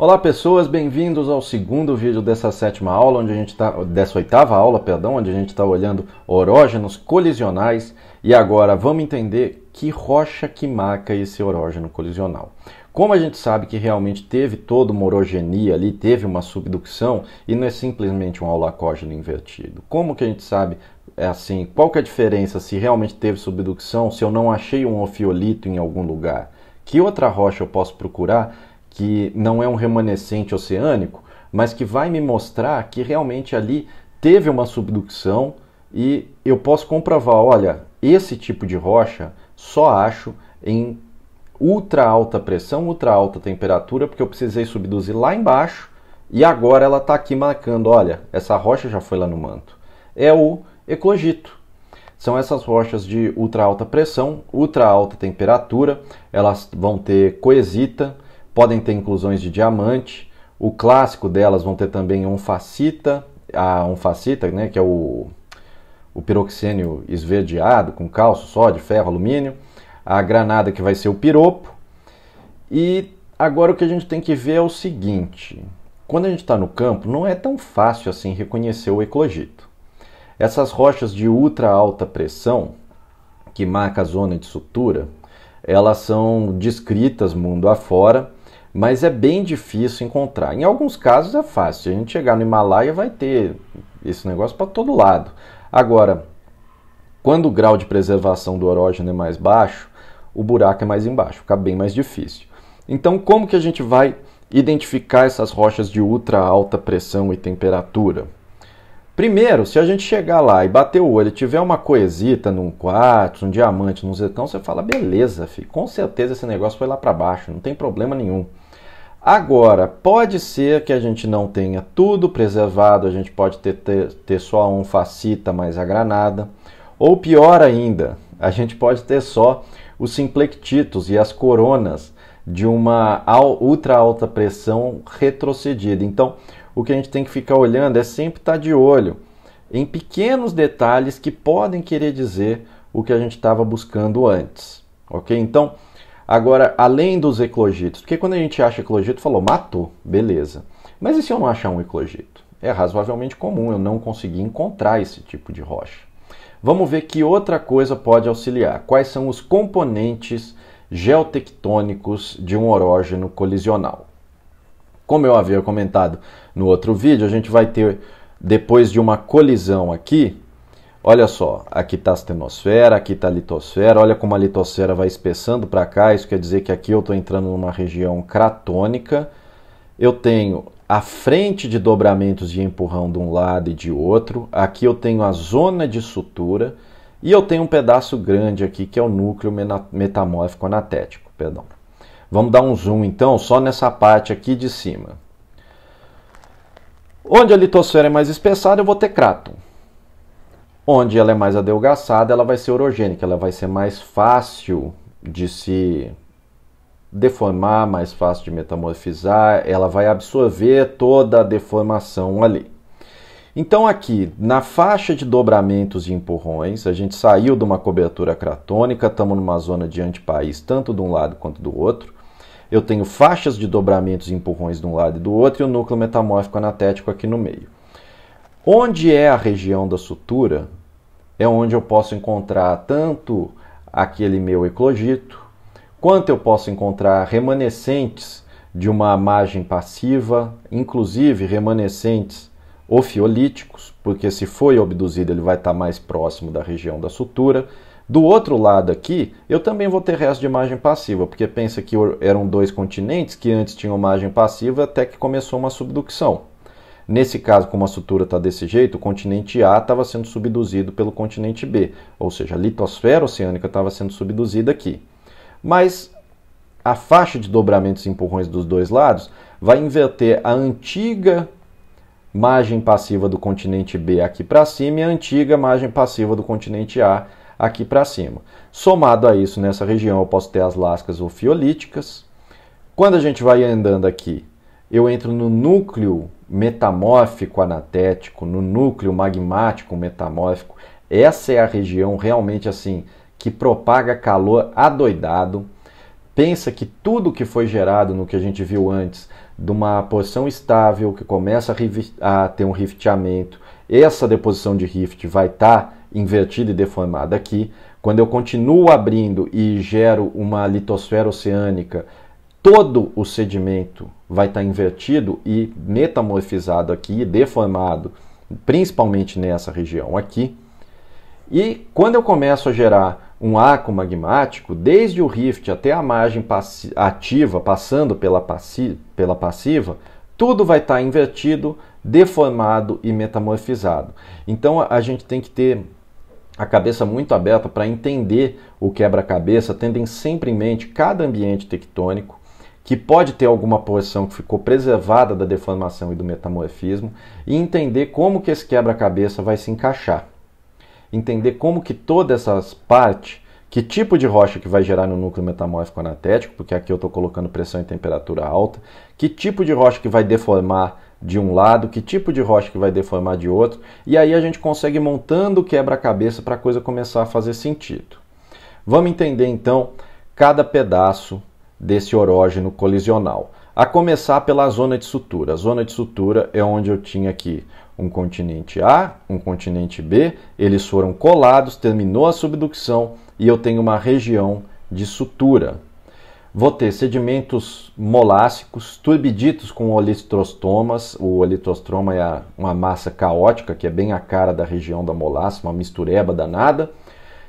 Olá pessoas, bem-vindos ao segundo vídeo dessa sétima aula, onde a gente está dessa oitava aula, perdão, onde a gente está olhando orógenos colisionais e agora vamos entender que rocha que marca esse orógeno colisional. Como a gente sabe que realmente teve toda uma orogenia ali, teve uma subducção e não é simplesmente um aulacógeno invertido. Como que a gente sabe é assim, qual que é a diferença se realmente teve subducção, se eu não achei um ofiolito em algum lugar? Que outra rocha eu posso procurar que não é um remanescente oceânico, mas que vai me mostrar que realmente ali teve uma subducção e eu posso comprovar, olha, esse tipo de rocha só acho em ultra alta pressão, ultra alta temperatura, porque eu precisei subduzir lá embaixo e agora ela está aqui marcando, olha, essa rocha já foi lá no manto. É o eclogito. São essas rochas de ultra alta pressão, ultra alta temperatura, elas vão ter coesita, podem ter inclusões de diamante. O clássico delas vão ter também facita, a facita, né, que é o, o piroxênio esverdeado com cálcio, sódio, ferro, alumínio. A granada que vai ser o piropo. E agora o que a gente tem que ver é o seguinte: quando a gente está no campo, não é tão fácil assim reconhecer o eclogito. Essas rochas de ultra alta pressão, que marca a zona de sutura, elas são descritas mundo afora mas é bem difícil encontrar. Em alguns casos é fácil, a gente chegar no Himalaia vai ter esse negócio para todo lado. Agora, quando o grau de preservação do orógeno é mais baixo, o buraco é mais embaixo, fica bem mais difícil. Então, como que a gente vai identificar essas rochas de ultra alta pressão e temperatura? Primeiro, se a gente chegar lá e bater o olho e tiver uma coesita num quartzo, um diamante num zetão, você fala, beleza, filho, com certeza esse negócio foi lá para baixo, não tem problema nenhum. Agora, pode ser que a gente não tenha tudo preservado, a gente pode ter, ter, ter só um facita mais a granada, ou pior ainda, a gente pode ter só os simplectitos e as coronas de uma ultra alta pressão retrocedida. Então, o que a gente tem que ficar olhando é sempre estar tá de olho em pequenos detalhes que podem querer dizer o que a gente estava buscando antes, ok? Então, Agora, além dos eclogitos, porque quando a gente acha eclogito, falou, matou, beleza. Mas e se eu não achar um eclogito? É razoavelmente comum, eu não consegui encontrar esse tipo de rocha. Vamos ver que outra coisa pode auxiliar. Quais são os componentes geotectônicos de um orógeno colisional? Como eu havia comentado no outro vídeo, a gente vai ter, depois de uma colisão aqui, Olha só, aqui está a astenosfera, aqui está a litosfera, olha como a litosfera vai espessando para cá, isso quer dizer que aqui eu estou entrando numa região cratônica. Eu tenho a frente de dobramentos e empurrão de um lado e de outro, aqui eu tenho a zona de sutura e eu tenho um pedaço grande aqui que é o núcleo metamórfico anatético, perdão. Vamos dar um zoom então só nessa parte aqui de cima. Onde a litosfera é mais espessada, eu vou ter cráton. Onde ela é mais adelgaçada, ela vai ser orogênica, ela vai ser mais fácil de se deformar, mais fácil de metamorfizar, ela vai absorver toda a deformação ali. Então, aqui na faixa de dobramentos e empurrões, a gente saiu de uma cobertura cratônica, estamos numa zona de antipaís, tanto de um lado quanto do outro. Eu tenho faixas de dobramentos e empurrões de um lado e do outro e o núcleo metamórfico anatético aqui no meio. Onde é a região da sutura é onde eu posso encontrar tanto aquele meu eclogito, quanto eu posso encontrar remanescentes de uma margem passiva, inclusive remanescentes ofiolíticos, porque se foi obduzido ele vai estar mais próximo da região da sutura. Do outro lado aqui, eu também vou ter resto de margem passiva, porque pensa que eram dois continentes que antes tinham margem passiva até que começou uma subducção. Nesse caso, como a sutura está desse jeito, o continente A estava sendo subduzido pelo continente B, ou seja, a litosfera oceânica estava sendo subduzida aqui. Mas a faixa de dobramentos e empurrões dos dois lados vai inverter a antiga margem passiva do continente B aqui para cima e a antiga margem passiva do continente A aqui para cima. Somado a isso, nessa região eu posso ter as lascas ou Quando a gente vai andando aqui, eu entro no núcleo metamórfico anatético, no núcleo magmático metamórfico. Essa é a região realmente assim que propaga calor adoidado. Pensa que tudo que foi gerado no que a gente viu antes, de uma posição estável que começa a, a ter um rifteamento, essa deposição de rift vai estar tá invertida e deformada aqui. Quando eu continuo abrindo e gero uma litosfera oceânica todo o sedimento vai estar tá invertido e metamorfizado aqui, deformado, principalmente nessa região aqui. E quando eu começo a gerar um arco magmático, desde o rift até a margem passi ativa, passando pela, passi pela passiva, tudo vai estar tá invertido, deformado e metamorfizado. Então a gente tem que ter a cabeça muito aberta para entender o quebra-cabeça, tendo sempre em mente cada ambiente tectônico, que pode ter alguma porção que ficou preservada da deformação e do metamorfismo e entender como que esse quebra-cabeça vai se encaixar. Entender como que todas essas partes, que tipo de rocha que vai gerar no núcleo metamórfico anatético, porque aqui eu estou colocando pressão e temperatura alta, que tipo de rocha que vai deformar de um lado, que tipo de rocha que vai deformar de outro, e aí a gente consegue montando o quebra-cabeça para a coisa começar a fazer sentido. Vamos entender então cada pedaço desse orógeno colisional. A começar pela zona de sutura. A zona de sutura é onde eu tinha aqui um continente A, um continente B, eles foram colados, terminou a subducção e eu tenho uma região de sutura. Vou ter sedimentos molássicos, turbiditos com olistrostomas. O olitrostroma é uma massa caótica, que é bem a cara da região da molássea, uma mistureba danada.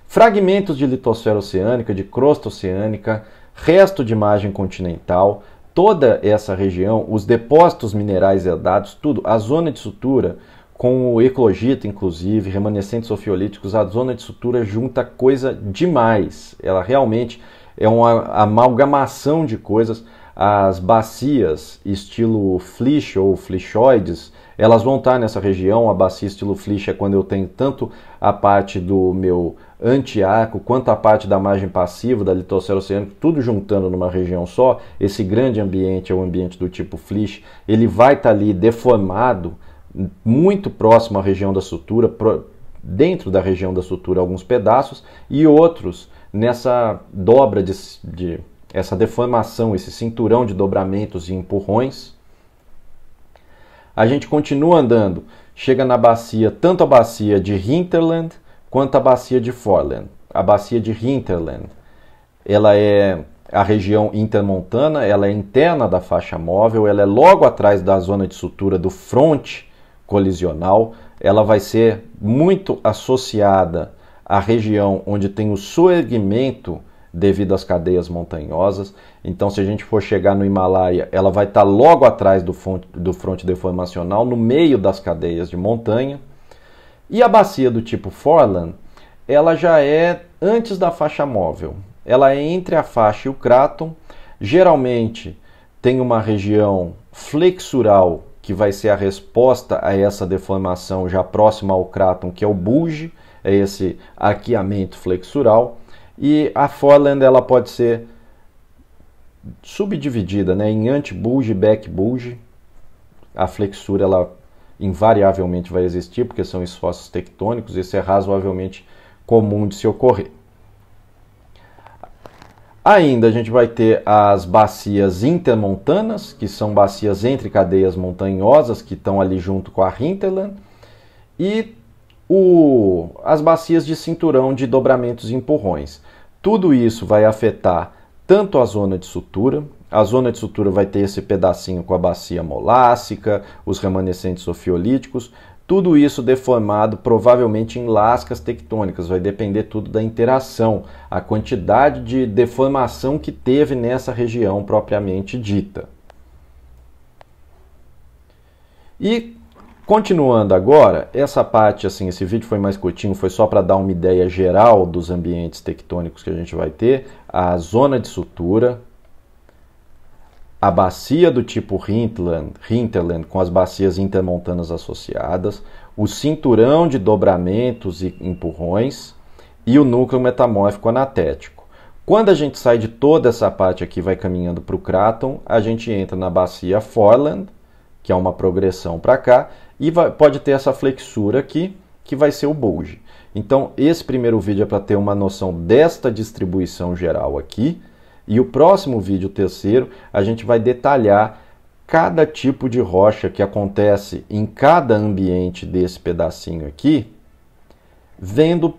Fragmentos de litosfera oceânica, de crosta oceânica, resto de margem continental, toda essa região, os depósitos minerais herdados, tudo, a zona de sutura, com o eclogito inclusive, remanescentes ofiolíticos, a zona de sutura junta coisa demais. Ela realmente é uma amalgamação de coisas as bacias estilo flish ou flishoides, elas vão estar tá nessa região. A bacia estilo flish é quando eu tenho tanto a parte do meu antiaco quanto a parte da margem passiva da litosfera oceânica, tudo juntando numa região só. Esse grande ambiente é o ambiente do tipo flish, ele vai estar tá ali deformado muito próximo à região da sutura, dentro da região da sutura alguns pedaços e outros nessa dobra de, de essa deformação, esse cinturão de dobramentos e empurrões. A gente continua andando, chega na bacia, tanto a bacia de Hinterland quanto a bacia de Forland. A bacia de Hinterland, ela é a região intermontana, ela é interna da faixa móvel, ela é logo atrás da zona de sutura do fronte colisional, ela vai ser muito associada à região onde tem o suergimento devido às cadeias montanhosas. Então, se a gente for chegar no Himalaia, ela vai estar tá logo atrás do, fronte do fronte deformacional, no meio das cadeias de montanha. E a bacia do tipo Forland, ela já é antes da faixa móvel. Ela é entre a faixa e o cráton. Geralmente tem uma região flexural que vai ser a resposta a essa deformação já próxima ao cráton, que é o bulge, é esse arqueamento flexural. E a Foreland ela pode ser subdividida né, em anti-bulge e back-bulge. A flexura ela invariavelmente vai existir, porque são esforços tectônicos, isso é razoavelmente comum de se ocorrer. Ainda a gente vai ter as bacias intermontanas, que são bacias entre cadeias montanhosas que estão ali junto com a hinterland, e o, as bacias de cinturão de dobramentos e empurrões. Tudo isso vai afetar tanto a zona de sutura, a zona de sutura vai ter esse pedacinho com a bacia molássica, os remanescentes ofiolíticos, tudo isso deformado provavelmente em lascas tectônicas, vai depender tudo da interação, a quantidade de deformação que teve nessa região propriamente dita. E Continuando agora, essa parte, assim, esse vídeo foi mais curtinho, foi só para dar uma ideia geral dos ambientes tectônicos que a gente vai ter. A zona de sutura, a bacia do tipo hinterland, hinterland com as bacias intermontanas associadas, o cinturão de dobramentos e empurrões e o núcleo metamórfico anatético. Quando a gente sai de toda essa parte aqui vai caminhando para o cráton, a gente entra na bacia Forland, que é uma progressão para cá, e vai, pode ter essa flexura aqui, que vai ser o bulge. Então, esse primeiro vídeo é para ter uma noção desta distribuição geral aqui, e o próximo vídeo, o terceiro, a gente vai detalhar cada tipo de rocha que acontece em cada ambiente desse pedacinho aqui, vendo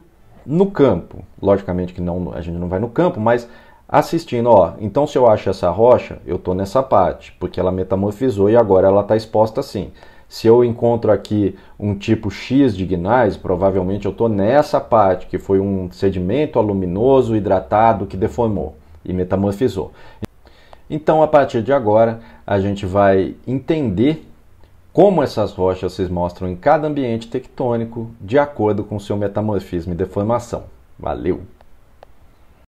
no campo. Logicamente que não, a gente não vai no campo, mas assistindo, ó, então se eu acho essa rocha, eu estou nessa parte, porque ela metamorfizou e agora ela está exposta assim. Se eu encontro aqui um tipo X de gnais, provavelmente eu estou nessa parte, que foi um sedimento aluminoso hidratado que deformou e metamorfizou. Então, a partir de agora, a gente vai entender como essas rochas se mostram em cada ambiente tectônico de acordo com seu metamorfismo e deformação. Valeu!